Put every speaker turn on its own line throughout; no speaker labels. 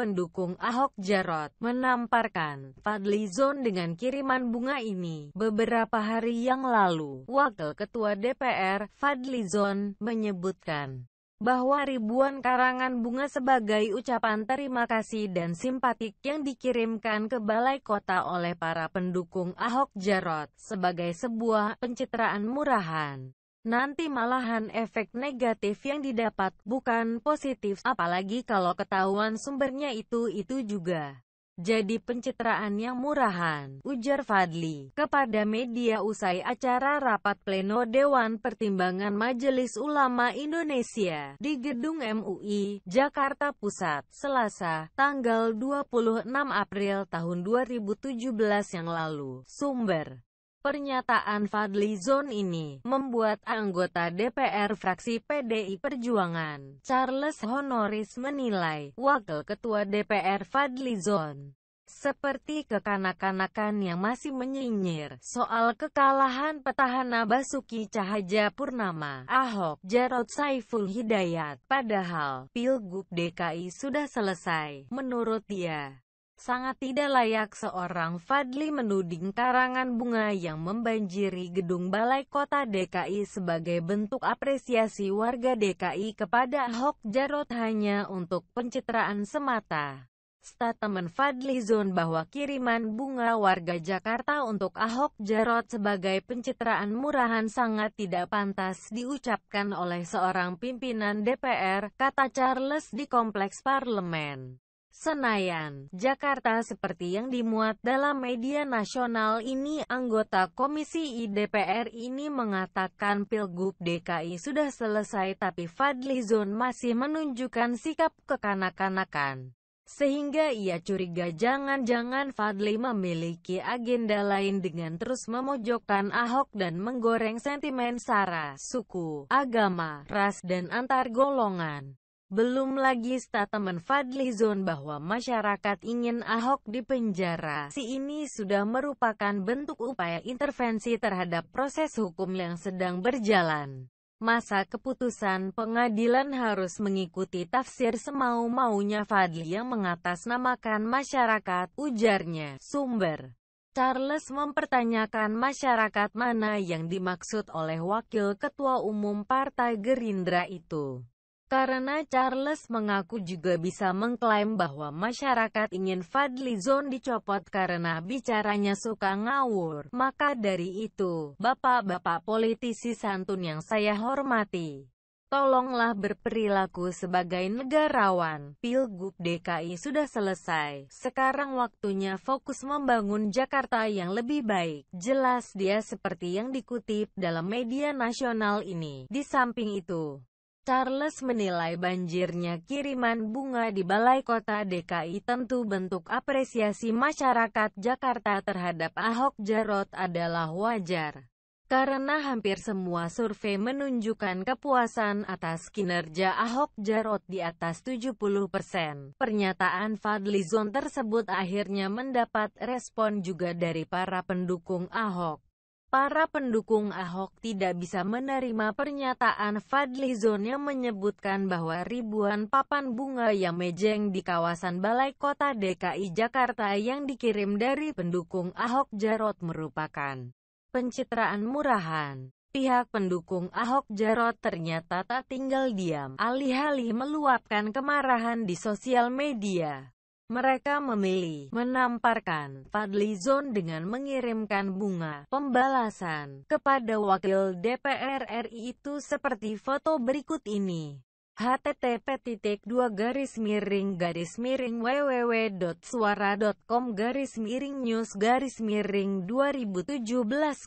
pendukung Ahok Jarot, menamparkan Fadli Zon dengan kiriman bunga ini. Beberapa hari yang lalu, Wakil Ketua DPR, Fadli Zon menyebutkan bahwa ribuan karangan bunga sebagai ucapan terima kasih dan simpatik yang dikirimkan ke Balai Kota oleh para pendukung Ahok Jarot sebagai sebuah pencitraan murahan. Nanti malahan efek negatif yang didapat, bukan positif, apalagi kalau ketahuan sumbernya itu-itu juga. Jadi pencitraan yang murahan, ujar Fadli, kepada media usai acara rapat pleno Dewan Pertimbangan Majelis Ulama Indonesia di Gedung MUI, Jakarta Pusat, Selasa, tanggal 26 April tahun 2017 yang lalu. Sumber Pernyataan Fadli Zon ini membuat anggota DPR fraksi PDI Perjuangan, Charles Honoris menilai Wakil Ketua DPR Fadli Zon seperti kekanak-kanakan yang masih menyinyir soal kekalahan petahana Basuki Cahaja Purnama, Ahok, Jarod Saiful Hidayat. Padahal, Pilgub DKI sudah selesai, menurut dia. Sangat tidak layak seorang Fadli menuding karangan bunga yang membanjiri gedung Balai Kota DKI sebagai bentuk apresiasi warga DKI kepada Ahok Jarot hanya untuk pencitraan semata. Statement Fadli Zon bahwa kiriman bunga warga Jakarta untuk Ahok Jarot sebagai pencitraan murahan sangat tidak pantas diucapkan oleh seorang pimpinan DPR, kata Charles di Kompleks Parlemen. Senayan, Jakarta seperti yang dimuat dalam media nasional ini, anggota Komisi IDPR ini mengatakan Pilgub DKI sudah selesai tapi Fadli Zon masih menunjukkan sikap kekanak-kanakan. Sehingga ia curiga jangan-jangan Fadli memiliki agenda lain dengan terus memojokkan Ahok dan menggoreng sentimen sara, suku, agama, ras dan antar golongan. Belum lagi statement Fadli Zon bahwa masyarakat ingin Ahok dipenjara. Si ini sudah merupakan bentuk upaya intervensi terhadap proses hukum yang sedang berjalan. Masa keputusan pengadilan harus mengikuti tafsir semau-maunya Fadli yang mengatasnamakan masyarakat, ujarnya. Sumber Charles mempertanyakan masyarakat mana yang dimaksud oleh Wakil Ketua Umum Partai Gerindra itu. Karena Charles mengaku juga bisa mengklaim bahwa masyarakat ingin Fadli Zon dicopot karena bicaranya suka ngawur. Maka dari itu, bapak-bapak politisi santun yang saya hormati, tolonglah berperilaku sebagai negarawan. Pilgub DKI sudah selesai. Sekarang waktunya fokus membangun Jakarta yang lebih baik. Jelas dia seperti yang dikutip dalam media nasional ini. Di samping itu, Charles menilai banjirnya kiriman bunga di Balai Kota DKI tentu bentuk apresiasi masyarakat Jakarta terhadap Ahok Jarot adalah wajar. Karena hampir semua survei menunjukkan kepuasan atas kinerja Ahok Jarot di atas 70%. persen. Pernyataan Fadlizon tersebut akhirnya mendapat respon juga dari para pendukung Ahok. Para pendukung Ahok tidak bisa menerima pernyataan Fadli Zon yang menyebutkan bahwa ribuan papan bunga yang mejeng di kawasan Balai Kota DKI Jakarta yang dikirim dari pendukung Ahok Jarot merupakan pencitraan murahan. Pihak pendukung Ahok Jarot ternyata tak tinggal diam, alih-alih meluapkan kemarahan di sosial media. Mereka memilih menamparkan Fadlizon dengan mengirimkan bunga pembalasan kepada Wakil DPR RI itu seperti foto berikut ini http titik dua garis miring garis miring www.suara.com garis miring news garis miring 2017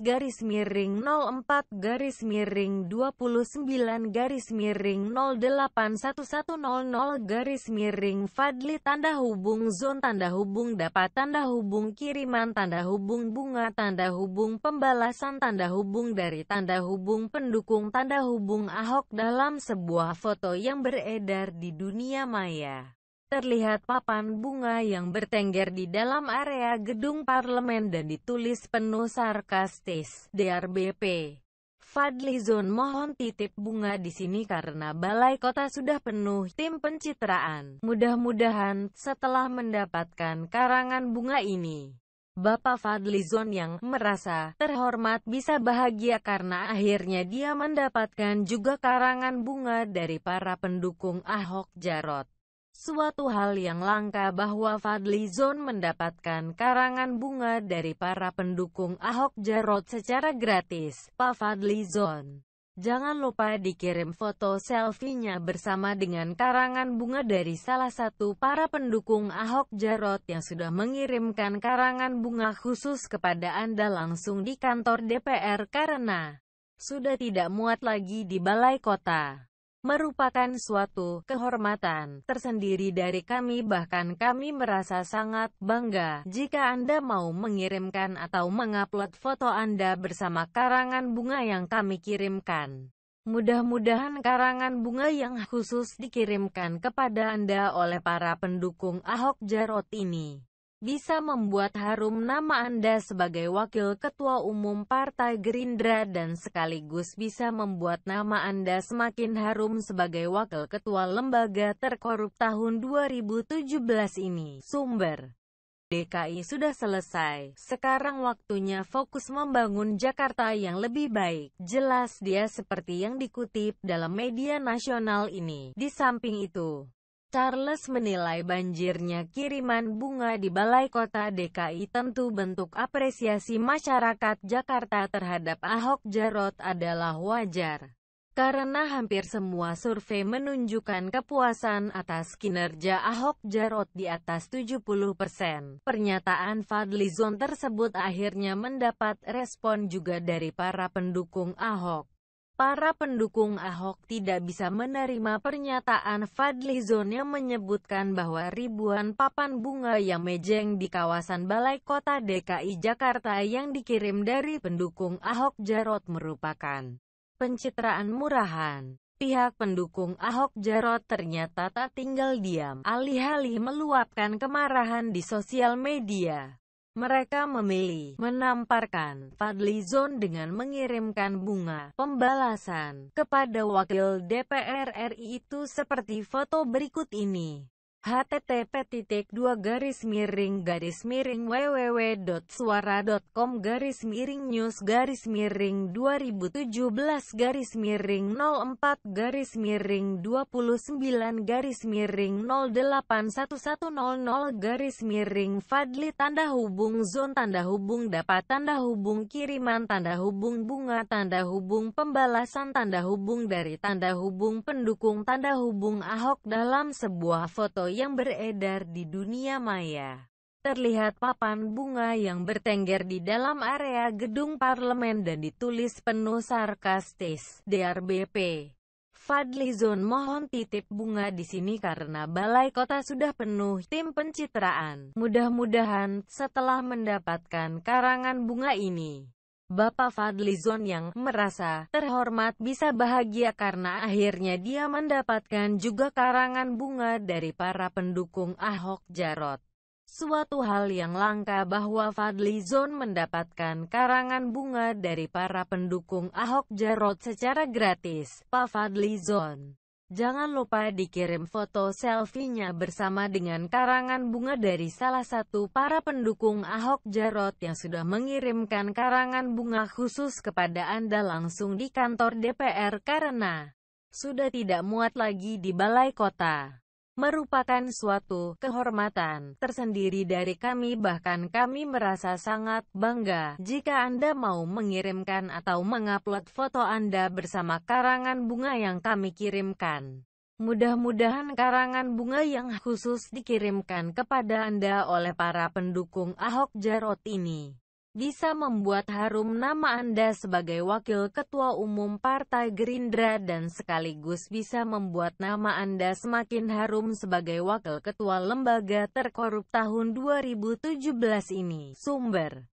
garis miring 04 garis miring 29 garis miring 081100 garis miring Fadli tanda hubung zon tanda hubung dapat tanda hubung kiriman tanda hubung bunga tanda hubung pembalasan tanda hubung dari tanda hubung pendukung tanda hubung Ahok dalam sebuah foto yang beredar di dunia maya. Terlihat papan bunga yang bertengger di dalam area gedung parlemen dan ditulis penuh sarkastis, DRBP. Zon mohon titip bunga di sini karena balai kota sudah penuh tim pencitraan. Mudah-mudahan, setelah mendapatkan karangan bunga ini, Bapak Fadlizon yang merasa terhormat bisa bahagia karena akhirnya dia mendapatkan juga karangan bunga dari para pendukung Ahok Jarot. Suatu hal yang langka bahwa Fadlizon mendapatkan karangan bunga dari para pendukung Ahok Jarot secara gratis. Pak Fadlizon Jangan lupa dikirim foto selfie-nya bersama dengan karangan bunga dari salah satu para pendukung Ahok Jarot yang sudah mengirimkan karangan bunga khusus kepada Anda langsung di kantor DPR karena sudah tidak muat lagi di balai kota merupakan suatu kehormatan tersendiri dari kami bahkan kami merasa sangat bangga jika Anda mau mengirimkan atau mengupload foto Anda bersama karangan bunga yang kami kirimkan. Mudah-mudahan karangan bunga yang khusus dikirimkan kepada Anda oleh para pendukung Ahok Jarot ini bisa membuat harum nama Anda sebagai Wakil Ketua Umum Partai Gerindra dan sekaligus bisa membuat nama Anda semakin harum sebagai Wakil Ketua Lembaga Terkorup tahun 2017 ini. Sumber DKI sudah selesai, sekarang waktunya fokus membangun Jakarta yang lebih baik. Jelas dia seperti yang dikutip dalam media nasional ini. Di samping itu, Charles menilai banjirnya kiriman bunga di Balai Kota DKI tentu bentuk apresiasi masyarakat Jakarta terhadap Ahok Jarot adalah wajar. Karena hampir semua survei menunjukkan kepuasan atas kinerja Ahok Jarot di atas 70%. persen. Pernyataan Fadlizon tersebut akhirnya mendapat respon juga dari para pendukung Ahok. Para pendukung Ahok tidak bisa menerima pernyataan Fadli Zon yang menyebutkan bahwa ribuan papan bunga yang mejeng di kawasan Balai Kota DKI Jakarta yang dikirim dari pendukung Ahok Jarot merupakan pencitraan murahan. Pihak pendukung Ahok Jarot ternyata tak tinggal diam, alih-alih meluapkan kemarahan di sosial media. Mereka memilih menamparkan Fadli Zon dengan mengirimkan bunga pembalasan kepada Wakil DPR RI itu seperti foto berikut ini http titik dua garis miring garis miring www.suara.com garis miring news garis miring 2017 garis miring 04 garis miring 29 garis miring 081100 garis miring Fadli tanda hubung zon tanda hubung dapat tanda hubung kiriman tanda hubung bunga tanda hubung pembalasan tanda hubung dari tanda hubung pendukung tanda hubung Ahok dalam sebuah foto yang beredar di dunia maya. Terlihat papan bunga yang bertengger di dalam area gedung parlemen dan ditulis penuh sarkastis, DRBP. Fadlizon mohon titip bunga di sini karena balai kota sudah penuh tim pencitraan. Mudah-mudahan, setelah mendapatkan karangan bunga ini, Bapak Fadlizon yang merasa terhormat bisa bahagia karena akhirnya dia mendapatkan juga karangan bunga dari para pendukung Ahok Jarot. Suatu hal yang langka bahwa Fadlizon mendapatkan karangan bunga dari para pendukung Ahok Jarot secara gratis. Pak Fadlizon Jangan lupa dikirim foto selfie-nya bersama dengan karangan bunga dari salah satu para pendukung Ahok Jarot yang sudah mengirimkan karangan bunga khusus kepada Anda langsung di kantor DPR karena sudah tidak muat lagi di balai kota merupakan suatu kehormatan tersendiri dari kami bahkan kami merasa sangat bangga jika Anda mau mengirimkan atau mengupload foto Anda bersama karangan bunga yang kami kirimkan. Mudah-mudahan karangan bunga yang khusus dikirimkan kepada Anda oleh para pendukung Ahok Jarot ini bisa membuat harum nama Anda sebagai Wakil Ketua Umum Partai Gerindra dan sekaligus bisa membuat nama Anda semakin harum sebagai Wakil Ketua Lembaga Terkorup tahun 2017 ini. Sumber